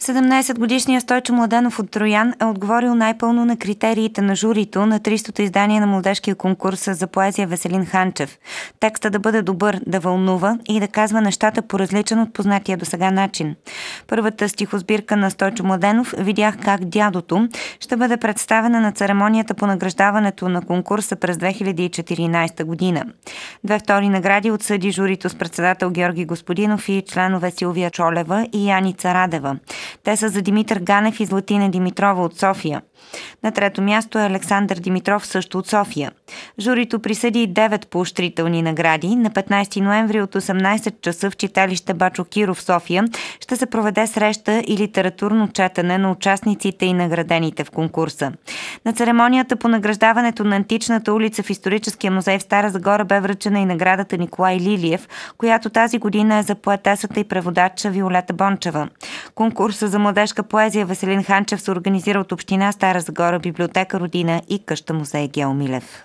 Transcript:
17-годишният Стойчо Младенов от Троян е отговорил най-пълно на критериите на журито на 300-то издание на младежкия конкурс за поезия Веселин Ханчев. Текста да бъде добър, да вълнува и да казва нещата по различен от познатия до сега начин. Първата стихосбирка на Стойчо Младенов «Видях как дядото» ще бъде представена на церемонията по награждаването на конкурса през 2014 година. Две втори награди отсъди журито с председател Георги Господинов и членове Силвия Чолева и Яница Радева – те са за Димитър Ганев и Златина Димитрова от София. На трето място е Александър Димитров също от София. Журито присъди 9 поощрителни награди. На 15 ноември от 18 часа в читалище Бачо Киров София ще се проведе среща и литературно четене на участниците и наградените в конкурса. На церемонията по награждаването на античната улица в Историческия музей в Стара Загора бе връчена и наградата Николай Лилиев, която тази година е за поетесата и преводача Виолета Бончева. Конкурса за младежка поезия Веселин Ханчев се организира от Община Стара Загора, библиотека Родина и къща музей Геомилев.